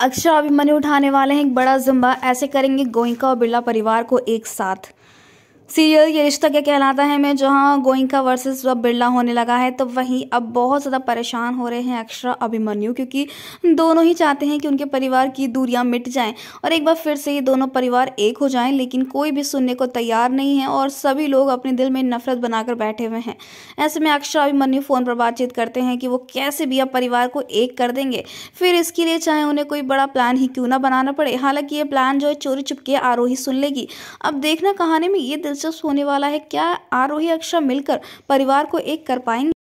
अक्षरा अभिमन्यु उठाने वाले हैं एक बड़ा जुम्बा ऐसे करेंगे गोइंका और बिरला परिवार को एक साथ सीरियल ये रिश्ता क्या कहलाता है मैं जहाँ गोइंका वर्सेस अब बिरला होने लगा है तो वहीं अब बहुत ज़्यादा परेशान हो रहे हैं अक्षरा अभिमन्यु क्योंकि दोनों ही चाहते हैं कि उनके परिवार की दूरियां मिट जाएं और एक बार फिर से ये दोनों परिवार एक हो जाएं लेकिन कोई भी सुनने को तैयार नहीं है और सभी लोग अपने दिल में नफरत बनाकर बैठे हुए हैं ऐसे में अक्षरा अभिमन्यु फ़ोन पर बातचीत करते हैं कि वो कैसे भी अब परिवार को एक कर देंगे फिर इसके लिए चाहे उन्हें कोई बड़ा प्लान ही क्यों ना बनाना पड़े हालाँकि ये प्लान जो है चोरी चुपके आरोही सुन लेगी अब देखना कहानी में ये दिल दिलचस्प होने वाला है क्या आरोही अक्षरा मिलकर परिवार को एक कर पाएंगे